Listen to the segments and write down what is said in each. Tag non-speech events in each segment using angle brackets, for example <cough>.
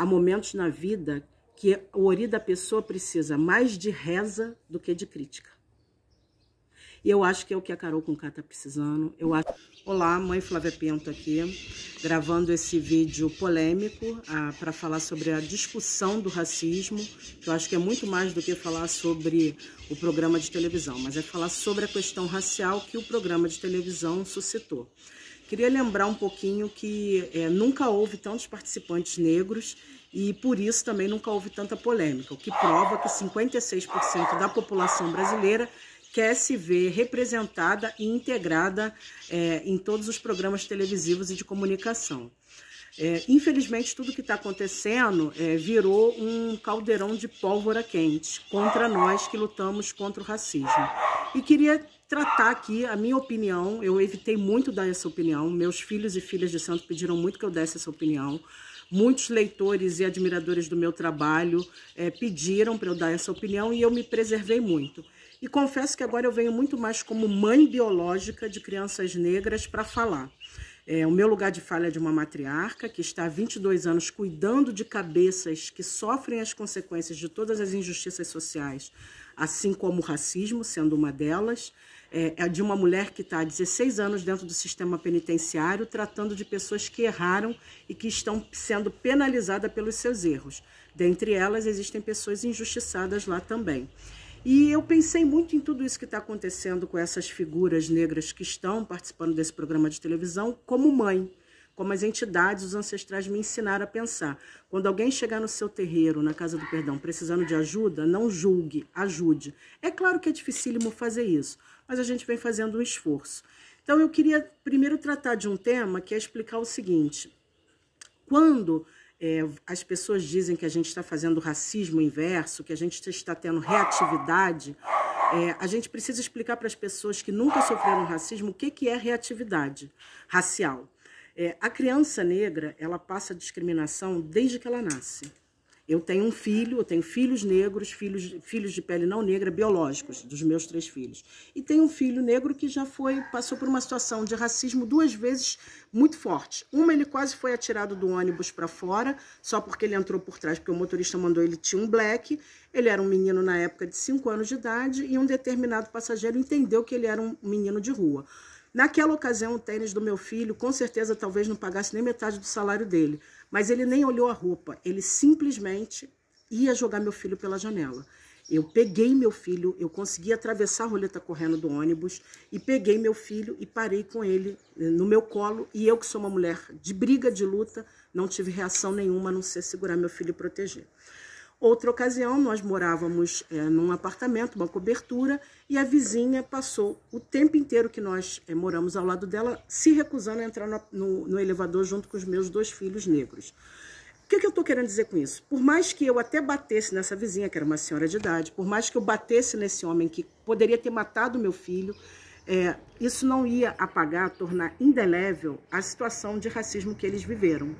Há momentos na vida que o ori da pessoa precisa mais de reza do que de crítica. E eu acho que é o que a Carol com K tá precisando. Eu acho... Olá, mãe Flávia Pinto aqui, gravando esse vídeo polêmico ah, para falar sobre a discussão do racismo, que eu acho que é muito mais do que falar sobre o programa de televisão, mas é falar sobre a questão racial que o programa de televisão suscitou. Queria lembrar um pouquinho que é, nunca houve tantos participantes negros e por isso também nunca houve tanta polêmica, o que prova que 56% da população brasileira quer se ver representada e integrada é, em todos os programas televisivos e de comunicação. É, infelizmente, tudo que está acontecendo é, virou um caldeirão de pólvora quente contra nós que lutamos contra o racismo. E queria tratar aqui a minha opinião. Eu evitei muito dar essa opinião. Meus filhos e filhas de santo pediram muito que eu desse essa opinião. Muitos leitores e admiradores do meu trabalho é, pediram para eu dar essa opinião e eu me preservei muito. E confesso que agora eu venho muito mais como mãe biológica de crianças negras para falar. É, o meu lugar de fala é de uma matriarca que está há 22 anos cuidando de cabeças que sofrem as consequências de todas as injustiças sociais, assim como o racismo, sendo uma delas. É, é, de uma mulher que está há 16 anos dentro do sistema penitenciário, tratando de pessoas que erraram e que estão sendo penalizadas pelos seus erros. Dentre elas, existem pessoas injustiçadas lá também. E eu pensei muito em tudo isso que está acontecendo com essas figuras negras que estão participando desse programa de televisão como mãe como as entidades, os ancestrais me ensinaram a pensar. Quando alguém chegar no seu terreiro, na casa do perdão, precisando de ajuda, não julgue, ajude. É claro que é dificílimo fazer isso, mas a gente vem fazendo um esforço. Então eu queria primeiro tratar de um tema que é explicar o seguinte: quando é, as pessoas dizem que a gente está fazendo racismo inverso, que a gente está tendo reatividade, é, a gente precisa explicar para as pessoas que nunca sofreram racismo o que, que é reatividade racial. É, a criança negra, ela passa discriminação desde que ela nasce. Eu tenho um filho, eu tenho filhos negros, filhos, filhos de pele não negra, biológicos, dos meus três filhos. E tenho um filho negro que já foi, passou por uma situação de racismo duas vezes muito forte. Uma, ele quase foi atirado do ônibus para fora, só porque ele entrou por trás, porque o motorista mandou ele tinha um black. Ele era um menino na época de 5 anos de idade e um determinado passageiro entendeu que ele era um menino de rua. Naquela ocasião, o tênis do meu filho, com certeza, talvez não pagasse nem metade do salário dele. Mas ele nem olhou a roupa, ele simplesmente ia jogar meu filho pela janela. Eu peguei meu filho, eu consegui atravessar a roleta correndo do ônibus e peguei meu filho e parei com ele eh, no meu colo. E eu, que sou uma mulher de briga, de luta, não tive reação nenhuma a não ser segurar meu filho e proteger. Outra ocasião, nós morávamos é, num apartamento, uma cobertura, e a vizinha passou o tempo inteiro que nós é, moramos ao lado dela, se recusando a entrar no, no, no elevador junto com os meus dois filhos negros. O que, que eu estou querendo dizer com isso? Por mais que eu até batesse nessa vizinha, que era uma senhora de idade, por mais que eu batesse nesse homem que poderia ter matado meu filho, é, isso não ia apagar, tornar indelével a situação de racismo que eles viveram.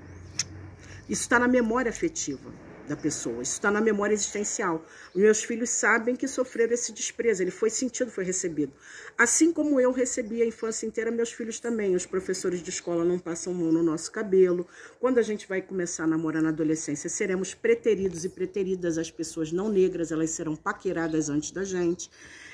Isso está na memória afetiva da pessoa. Isso está na memória existencial. Os meus filhos sabem que sofreram esse desprezo, ele foi sentido, foi recebido. Assim como eu recebi a infância inteira, meus filhos também. Os professores de escola não passam mão no nosso cabelo. Quando a gente vai começar a namorar na adolescência, seremos preteridos e preteridas. As pessoas não negras, elas serão paqueradas antes da gente.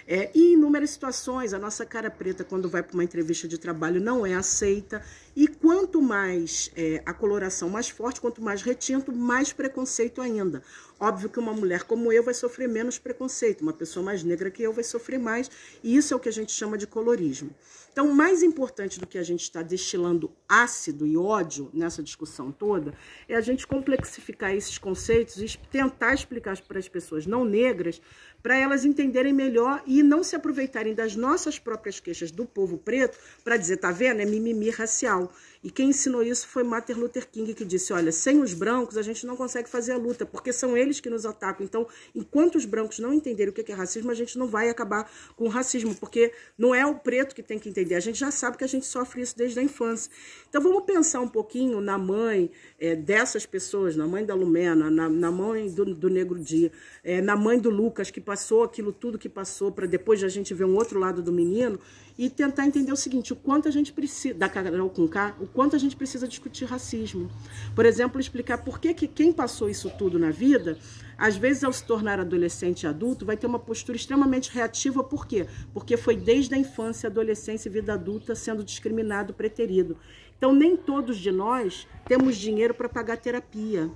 É, e inúmeras situações, a nossa cara preta, quando vai para uma entrevista de trabalho, não é aceita. E quanto mais é, a coloração mais forte, quanto mais retinto, mais preconceito ainda. Óbvio que uma mulher como eu vai sofrer menos preconceito, uma pessoa mais negra que eu vai sofrer mais, e isso é o que a gente chama de colorismo. Então, mais importante do que a gente estar destilando ácido e ódio nessa discussão toda é a gente complexificar esses conceitos e tentar explicar para as pessoas não negras para elas entenderem melhor e não se aproveitarem das nossas próprias queixas do povo preto para dizer, tá vendo, é mimimi racial. E quem ensinou isso foi Martin Luther King, que disse: olha, sem os brancos a gente não consegue fazer a luta, porque são eles que nos atacam. Então, enquanto os brancos não entenderem o que é racismo, a gente não vai acabar com o racismo, porque não é o preto que tem que entender. A gente já sabe que a gente sofre isso desde a infância. Então, vamos pensar um pouquinho na mãe é, dessas pessoas, na mãe da Lumena, na, na mãe do, do Negro Dia, é, na mãe do Lucas, que passou aquilo tudo que passou, para depois a gente ver um outro lado do menino, e tentar entender o seguinte: o quanto a gente precisa, da Carol com o quanto a gente precisa discutir racismo. Por exemplo, explicar por que, que quem passou isso tudo na vida, às vezes ao se tornar adolescente e adulto, vai ter uma postura extremamente reativa. Por quê? Porque foi desde a infância, adolescência e vida adulta sendo discriminado, preterido. Então, nem todos de nós temos dinheiro para pagar terapia.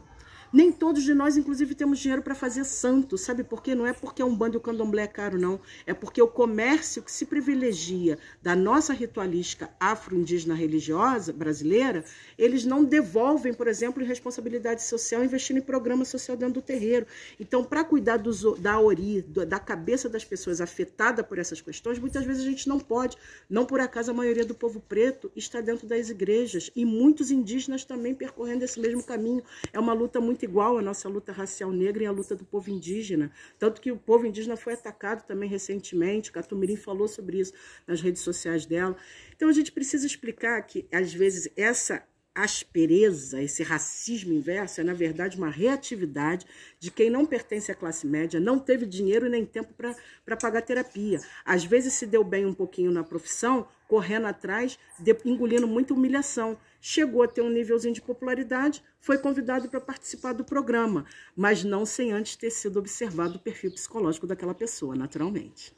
Nem todos de nós, inclusive, temos dinheiro para fazer santo, sabe por quê? Não é porque é um bando e o candomblé é caro, não. É porque o comércio que se privilegia da nossa ritualística afro-indígena religiosa brasileira, eles não devolvem, por exemplo, responsabilidade social investindo em programa social dentro do terreiro. Então, para cuidar da ori, da cabeça das pessoas afetada por essas questões, muitas vezes a gente não pode. Não por acaso a maioria do povo preto está dentro das igrejas e muitos indígenas também percorrendo esse mesmo caminho. É uma luta muito muito igual à nossa luta racial negra e à luta do povo indígena. Tanto que o povo indígena foi atacado também recentemente, Catumirim falou sobre isso nas redes sociais dela. Então a gente precisa explicar que, às vezes, essa aspereza, esse racismo inverso é, na verdade, uma reatividade de quem não pertence à classe média, não teve dinheiro nem tempo para pagar terapia. Às vezes se deu bem um pouquinho na profissão, correndo atrás, de, engolindo muita humilhação chegou a ter um nívelzinho de popularidade, foi convidado para participar do programa, mas não sem antes ter sido observado o perfil psicológico daquela pessoa, naturalmente.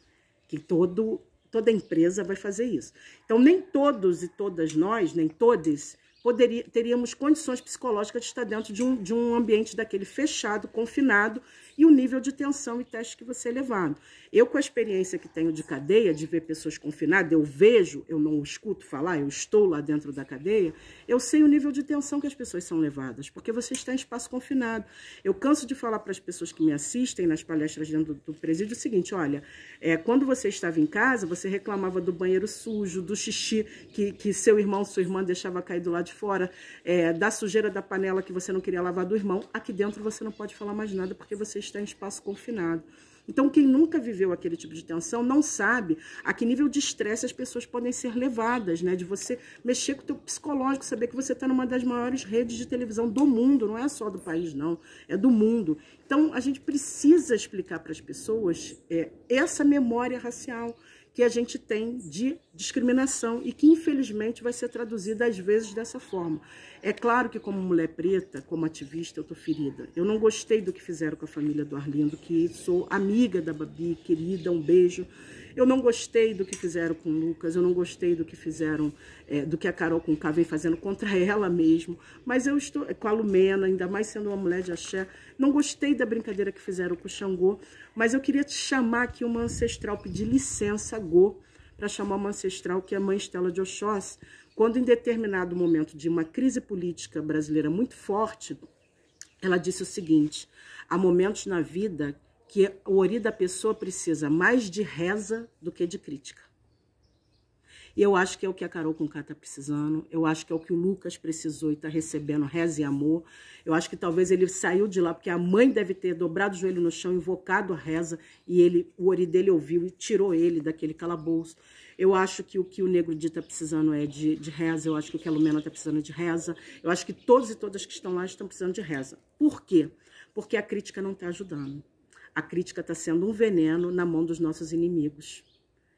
Que todo, toda empresa vai fazer isso. Então, nem todos e todas nós, nem todos, poderia, teríamos condições psicológicas de estar dentro de um, de um ambiente daquele fechado, confinado, e o nível de tensão e teste que você é levado. Eu, com a experiência que tenho de cadeia, de ver pessoas confinadas, eu vejo, eu não escuto falar, eu estou lá dentro da cadeia, eu sei o nível de tensão que as pessoas são levadas, porque você está em espaço confinado. Eu canso de falar para as pessoas que me assistem nas palestras dentro do presídio o seguinte: olha, é, quando você estava em casa, você reclamava do banheiro sujo, do xixi que, que seu irmão, sua irmã deixava cair do lado de fora, é, da sujeira da panela que você não queria lavar do irmão. Aqui dentro você não pode falar mais nada porque você está em espaço confinado. Então, quem nunca viveu aquele tipo de tensão não sabe a que nível de estresse as pessoas podem ser levadas, né? De você mexer com o teu psicológico, saber que você está numa das maiores redes de televisão do mundo, não é só do país, não, é do mundo. Então, a gente precisa explicar para as pessoas é, essa memória racial, que a gente tem de discriminação e que infelizmente vai ser traduzida às vezes dessa forma. É claro que como mulher preta, como ativista, eu tô ferida. Eu não gostei do que fizeram com a família do Arlindo, que sou amiga da Babi, querida, um beijo. Eu não gostei do que fizeram com o Lucas, eu não gostei do que fizeram, é, do que a Carol com K vem fazendo contra <laughs> ela mesmo. Mas eu estou, é, com a Lumena, ainda mais sendo uma mulher de axé, não gostei da brincadeira que fizeram com o Xangô, mas eu queria te chamar aqui uma ancestral, pedir licença, Go, para chamar uma ancestral que é a mãe Estela de Oxóssi, quando em determinado momento de uma crise política brasileira muito forte, ela disse o seguinte: há momentos na vida que o ori da pessoa precisa mais de reza do que de crítica. E eu acho que é o que a Carol Conká está precisando, eu acho que é o que o Lucas precisou e está recebendo reza e amor. Eu acho que talvez ele saiu de lá, porque a mãe deve ter dobrado o joelho no chão, invocado a reza, e ele, o ori dele ouviu e tirou ele daquele calabouço. Eu acho que o que o Negro Dita está precisando é de, de, reza, eu acho que o que a Lumena está precisando é de reza, eu acho que todos e todas que estão lá estão precisando de reza. Por quê? Porque a crítica não está ajudando a crítica está sendo um veneno na mão dos nossos inimigos.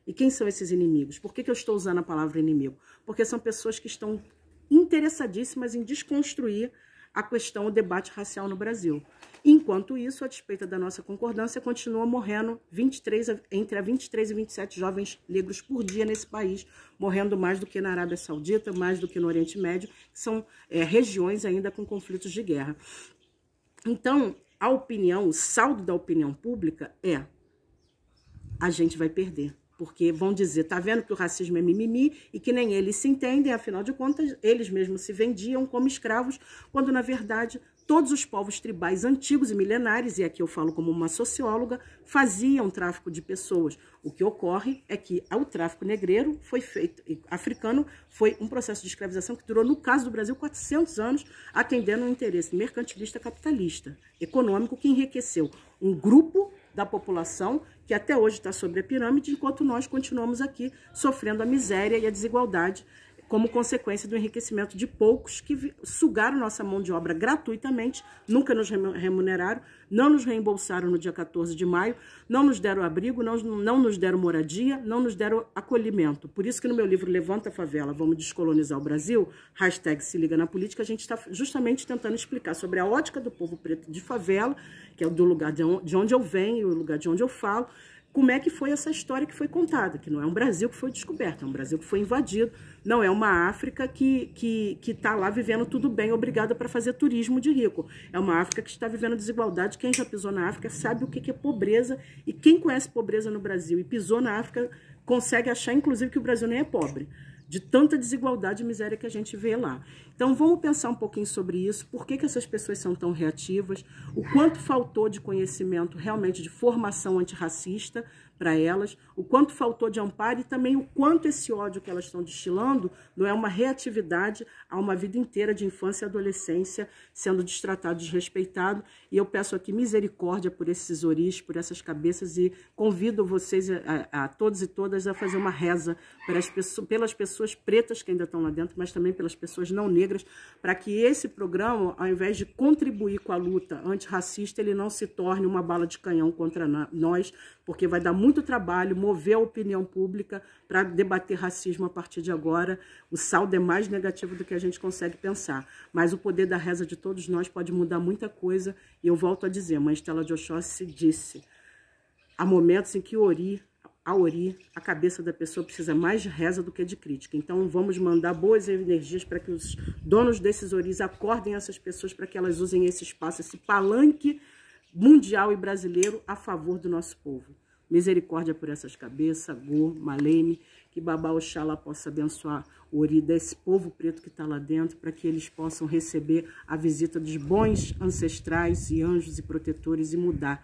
E quem são esses inimigos? Por que, que eu estou usando a palavra inimigo? Porque são pessoas que estão interessadíssimas em desconstruir a questão, o debate racial no Brasil. Enquanto isso, a despeito da nossa concordância, continua morrendo 23, entre a 23 e 27 jovens negros por dia nesse país, morrendo mais do que na Arábia Saudita, mais do que no Oriente Médio, que são é, regiões ainda com conflitos de guerra. Então, a opinião, o saldo da opinião pública é a gente vai perder. Porque vão dizer, tá vendo que o racismo é mimimi e que nem eles se entendem, afinal de contas, eles mesmos se vendiam como escravos, quando na verdade Todos os povos tribais antigos e milenares, e aqui eu falo como uma socióloga, faziam tráfico de pessoas. O que ocorre é que o tráfico negreiro foi feito, africano, foi um processo de escravização que durou, no caso do Brasil, 400 anos, atendendo um interesse mercantilista capitalista, econômico, que enriqueceu um grupo da população que até hoje está sobre a pirâmide, enquanto nós continuamos aqui sofrendo a miséria e a desigualdade como consequência do enriquecimento de poucos que sugaram nossa mão de obra gratuitamente, nunca nos remuneraram, não nos reembolsaram no dia 14 de maio, não nos deram abrigo, não, não nos deram moradia, não nos deram acolhimento. Por isso que no meu livro Levanta a Favela, Vamos Descolonizar o Brasil, hashtag se liga na política, a gente está justamente tentando explicar sobre a ótica do povo preto de favela, que é do lugar de onde eu venho, o lugar de onde eu falo, como é que foi essa história que foi contada, que não é um Brasil que foi descoberto, é um Brasil que foi invadido, não é uma África que que que está lá vivendo tudo bem, obrigada para fazer turismo de rico. É uma África que está vivendo desigualdade. Quem já pisou na África sabe o que é pobreza e quem conhece pobreza no Brasil e pisou na África consegue achar, inclusive, que o Brasil nem é pobre de tanta desigualdade e miséria que a gente vê lá. Então vamos pensar um pouquinho sobre isso, por que, que essas pessoas são tão reativas, o quanto faltou de conhecimento realmente de formação antirracista para elas, o quanto faltou de amparo e também o quanto esse ódio que elas estão destilando não é uma reatividade a uma vida inteira de infância e adolescência sendo destratado, desrespeitado. E eu peço aqui misericórdia por esses oris, por essas cabeças e convido vocês, a, a, todos e todas, a fazer uma reza pelas pessoas, pelas pessoas pretas que ainda estão lá dentro, mas também pelas pessoas não negras, para que esse programa, ao invés de contribuir com a luta antirracista, ele não se torne uma bala de canhão contra nós, porque vai dar muito muito trabalho mover a opinião pública para debater racismo a partir de agora. O saldo é mais negativo do que a gente consegue pensar. Mas o poder da reza de todos nós pode mudar muita coisa. E eu volto a dizer, Mãe Estela de Oxóssi disse, há momentos em que Ori a Ori, a cabeça da pessoa precisa mais de reza do que de crítica. Então, vamos mandar boas energias para que os donos desses Oris acordem essas pessoas para que elas usem esse espaço, esse palanque mundial e brasileiro a favor do nosso povo. Misericórdia por essas cabeças, Gô, Malene, que Babá Oxalá possa abençoar o Ori desse povo preto que está lá dentro, para que eles possam receber a visita dos bons ancestrais e anjos e protetores e mudar